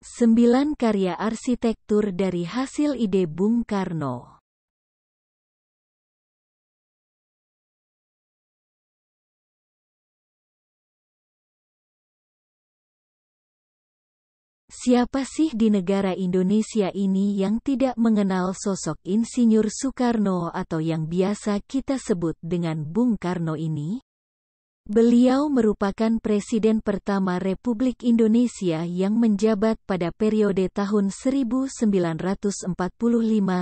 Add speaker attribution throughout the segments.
Speaker 1: 9 karya arsitektur dari hasil ide Bung Karno.
Speaker 2: Siapa sih di negara Indonesia ini yang tidak mengenal sosok Insinyur Soekarno atau yang biasa kita sebut dengan Bung Karno ini? Beliau merupakan Presiden pertama Republik Indonesia yang menjabat pada periode tahun 1945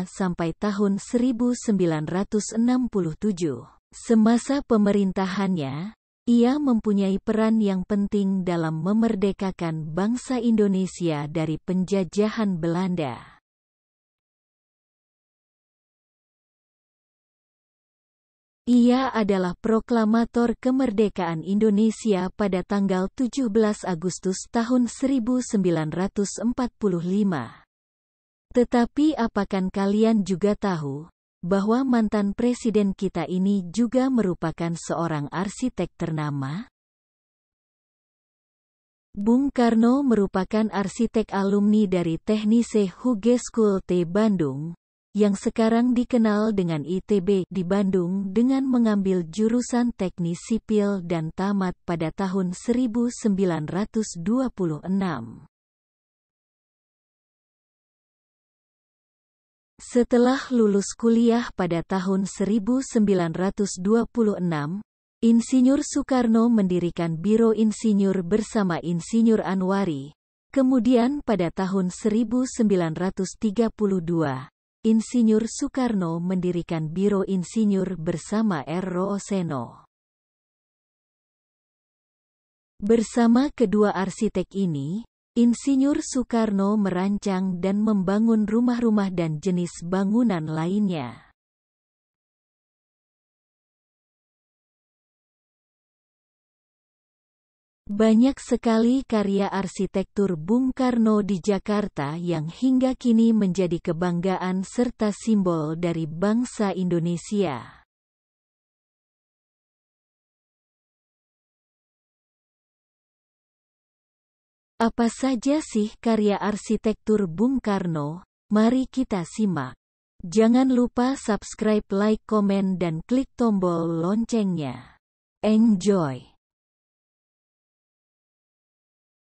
Speaker 2: sampai tahun 1967. Semasa pemerintahannya, ia mempunyai peran yang penting dalam memerdekakan bangsa Indonesia dari penjajahan Belanda. Ia adalah proklamator kemerdekaan Indonesia pada tanggal 17 Agustus tahun 1945. Tetapi apakah kalian juga tahu, bahwa mantan presiden kita ini juga merupakan seorang arsitek ternama? Bung Karno merupakan arsitek alumni dari Technische Huge School T Bandung, yang sekarang dikenal dengan ITB di Bandung dengan mengambil jurusan teknis sipil dan tamat pada tahun 1926.
Speaker 1: Setelah lulus kuliah
Speaker 2: pada tahun 1926, Insinyur Soekarno mendirikan Biro Insinyur bersama Insinyur Anwari, kemudian pada tahun 1932 Insinyur Soekarno mendirikan Biro Insinyur bersama R. Oseno. Bersama kedua arsitek ini, Insinyur Soekarno merancang dan membangun rumah-rumah dan jenis bangunan lainnya. Banyak sekali karya arsitektur Bung Karno di Jakarta yang hingga kini menjadi kebanggaan serta simbol dari bangsa Indonesia.
Speaker 1: Apa saja sih karya
Speaker 2: arsitektur Bung Karno? Mari kita simak. Jangan lupa subscribe, like, komen, dan klik tombol loncengnya. Enjoy!